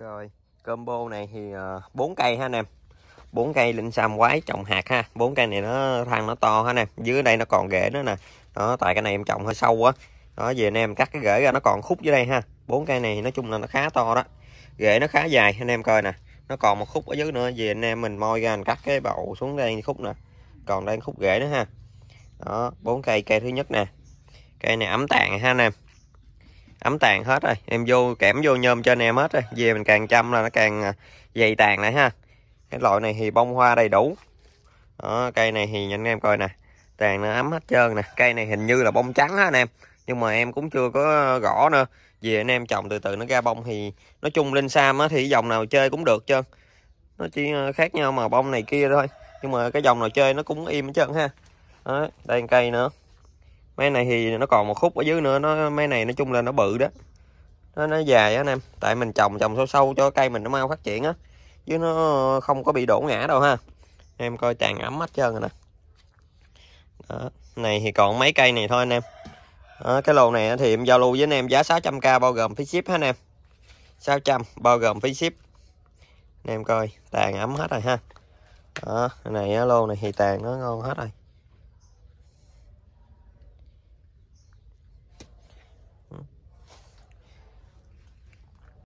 rồi combo này thì ờ, bốn cây ha anh em bốn cây linh sam quái trồng hạt ha bốn cây này nó thân nó to ha anh em dưới đây nó còn rễ nữa nè đó tại cái này em trồng hơi sâu quá đó về anh em cắt cái rễ ra nó còn khúc dưới đây ha bốn cây này nói chung là nó khá to đó rễ nó khá dài anh em coi nè nó còn một khúc ở dưới nữa về anh em mình moi ra mình cắt cái bầu xuống đây khúc nè còn đây khúc rễ nữa ha đó bốn cây cây thứ nhất nè cây này ấm tàn ha anh em ấm tàn hết rồi em vô kẽm vô nhôm trên em hết rồi về mình càng chăm là nó càng à, dày tàn lại ha cái loại này thì bông hoa đầy đủ đó, cây này thì anh em coi nè tàn nó ấm hết trơn nè cây này hình như là bông trắng á anh em nhưng mà em cũng chưa có gõ nữa vì anh em trồng từ từ nó ra bông thì nói chung linh sam á thì dòng nào chơi cũng được trơn nó chỉ à, khác nhau mà bông này kia thôi nhưng mà cái dòng nào chơi nó cũng im hết trơn ha đó, đây cây nữa mấy này thì nó còn một khúc ở dưới nữa nó mấy này nói chung là nó bự đó nó nó dài á anh em tại mình trồng trồng sâu sâu cho cây mình nó mau phát triển á chứ nó không có bị đổ ngã đâu ha em coi tàn ấm hết trơn rồi nè đó. này thì còn mấy cây này thôi anh em đó, cái lô này thì em giao lưu với anh em giá 600k bao gồm phí ship ha anh em 600 bao gồm phí ship anh em coi tàn ấm hết rồi ha đó, này lô này thì tàn nó ngon hết rồi